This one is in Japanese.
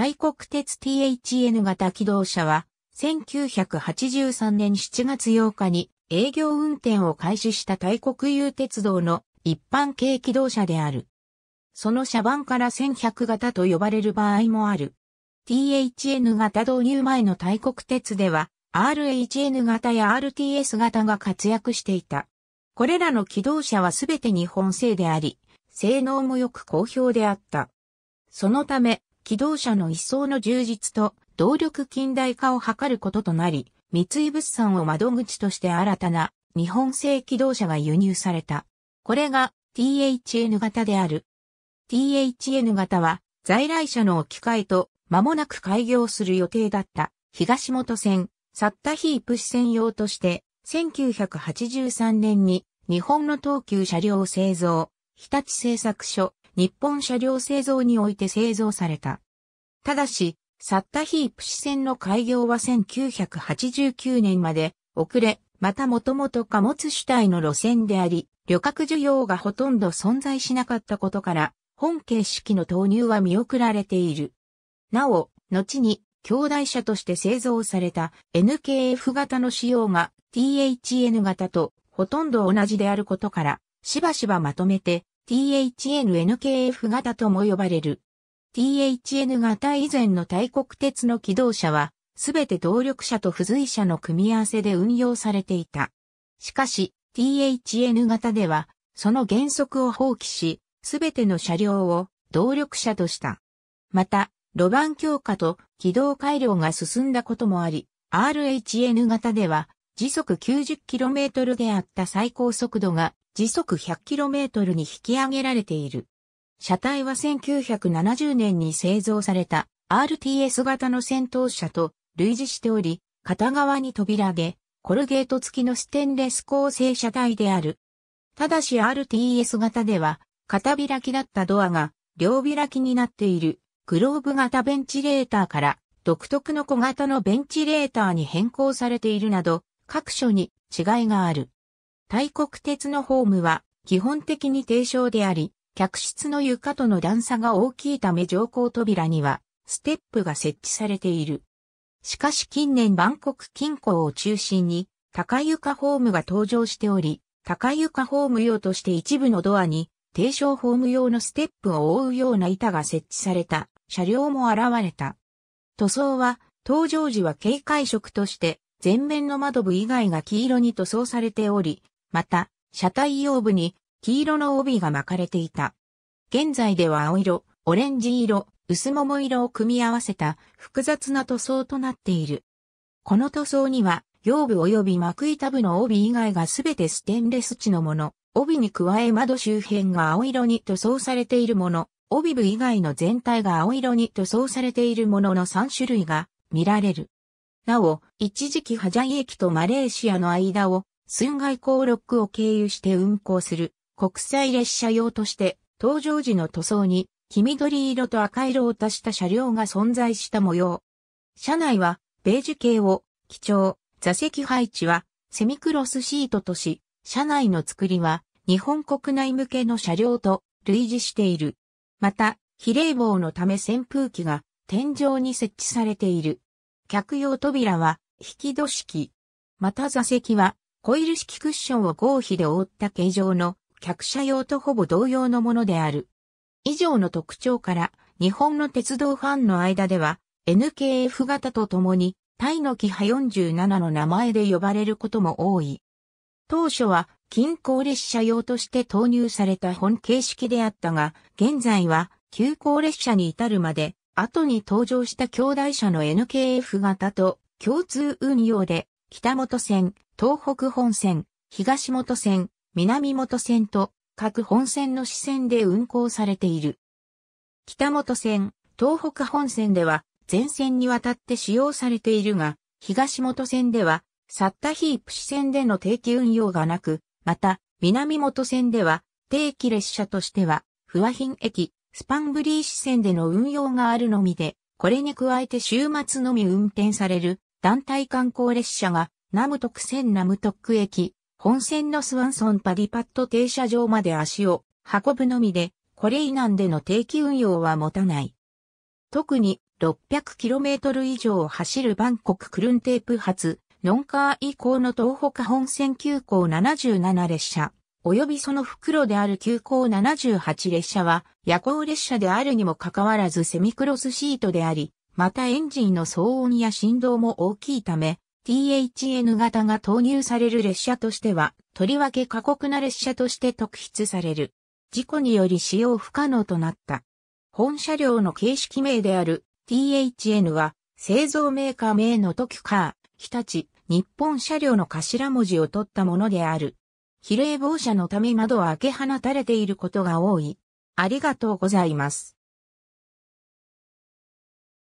大国鉄 THN 型機動車は、1983年7月8日に営業運転を開始した大国有鉄道の一般軽機動車である。その車番から1100型と呼ばれる場合もある。THN 型導入前の大国鉄では、RHN 型や RTS 型が活躍していた。これらの機動車はすべて日本製であり、性能もよく好評であった。そのため、機動車の一層の充実と動力近代化を図ることとなり、三井物産を窓口として新たな日本製機動車が輸入された。これが THN 型である。THN 型は在来車の置き換えと間もなく開業する予定だった東本線、サッタヒープ支専用として1983年に日本の東急車両製造、日立製作所、日本車両製造において製造された。ただし、サッタヒープ支線の開業は1989年まで遅れ、またもともと貨物主体の路線であり、旅客需要がほとんど存在しなかったことから、本形式の投入は見送られている。なお、後に兄弟車として製造された NKF 型の仕様が THN 型とほとんど同じであることから、しばしばまとめて THN-NKF 型とも呼ばれる。THN 型以前の大国鉄の機動車は、すべて動力車と付随車の組み合わせで運用されていた。しかし、THN 型では、その原則を放棄し、すべての車両を動力車とした。また、路盤強化と軌道改良が進んだこともあり、RHN 型では時速 90km であった最高速度が時速 100km に引き上げられている。車体は1970年に製造された RTS 型の戦闘車と類似しており、片側に扉でコルゲート付きのステンレス構成車体である。ただし RTS 型では、片開きだったドアが両開きになっているグローブ型ベンチレーターから独特の小型のベンチレーターに変更されているなど、各所に違いがある。大国鉄のホームは基本的に低床であり、客室の床との段差が大きいため乗降扉にはステップが設置されている。しかし近年万国近郊を中心に高床ホームが登場しており、高床ホーム用として一部のドアに低床ホーム用のステップを覆うような板が設置された車両も現れた。塗装は、登場時は警戒色として前面の窓部以外が黄色に塗装されており、また、車体用部に黄色の帯が巻かれていた。現在では青色、オレンジ色、薄桃色を組み合わせた複雑な塗装となっている。この塗装には、腰部及び幕板部の帯以外がすべてステンレス地のもの、帯に加え窓周辺が青色に塗装されているもの、帯部以外の全体が青色に塗装されているものの3種類が見られる。なお、一時期ハジャイ駅とマレーシアの間を、寸外ックを経由して運行する国際列車用として、搭乗時の塗装に黄緑色と赤色を足した車両が存在した模様。車内はベージュ系を基調、座席配置はセミクロスシートとし、車内の作りは日本国内向けの車両と類似している。また、比例棒のため扇風機が天井に設置されている。客用扉は引き戸式。また座席はコイル式クッションを合皮で覆った形状の客車用とほぼ同様のものである。以上の特徴から日本の鉄道ファンの間では NKF 型とともにタイのキハ47の名前で呼ばれることも多い。当初は近郊列車用として投入された本形式であったが、現在は急行列車に至るまで後に登場した兄弟車の NKF 型と共通運用で、北本線、東北本線、東本線、南本線と各本線の支線で運行されている。北本線、東北本線では全線にわたって使用されているが、東本線ではサッタヒープ支線での定期運用がなく、また南本線では定期列車としては、不和品駅、スパンブリー支線での運用があるのみで、これに加えて週末のみ運転される団体観光列車が、ナムトク線ナムトック駅、本線のスワンソンパディパット停車場まで足を運ぶのみで、これ以南での定期運用は持たない。特に 600km 以上を走るバンコククルンテープ発、ノンカー以降の東北本線急行77列車、及びその袋である急行78列車は夜行列車であるにもかかわらずセミクロスシートであり、またエンジンの騒音や振動も大きいため、THN 型が投入される列車としては、とりわけ過酷な列車として特筆される。事故により使用不可能となった。本車両の形式名である THN は、製造メーカー名の特カー、日立、日本車両の頭文字を取ったものである。比例防止のため窓は開け放たれていることが多い。ありがとうございます。